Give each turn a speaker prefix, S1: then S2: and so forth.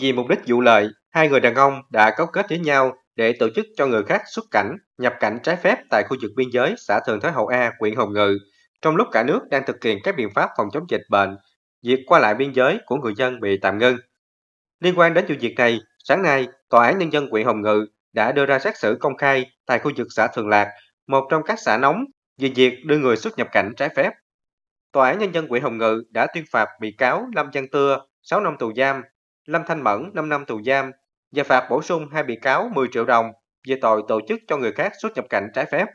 S1: Vì mục đích vụ lợi, hai người đàn ông đã cấu kết với nhau để tổ chức cho người khác xuất cảnh, nhập cảnh trái phép tại khu vực biên giới xã Thường Thới Hậu A, huyện Hồng Ngự. Trong lúc cả nước đang thực hiện các biện pháp phòng chống dịch bệnh, việc qua lại biên giới của người dân bị tạm ngưng. Liên quan đến vụ việc này, sáng nay, Tòa án Nhân dân huyện Hồng Ngự đã đưa ra xét xử công khai tại khu vực xã Thường Lạc, một trong các xã nóng về việc đưa người xuất nhập cảnh trái phép. Tòa án Nhân dân huyện Hồng Ngự đã tuyên phạt bị cáo Lâm Văn Tưa 6 năm tù giam Lâm Thanh Mẫn 5 năm tù giam và phạt bổ sung hai bị cáo 10 triệu đồng về tội tổ chức cho người khác xuất nhập cảnh trái phép.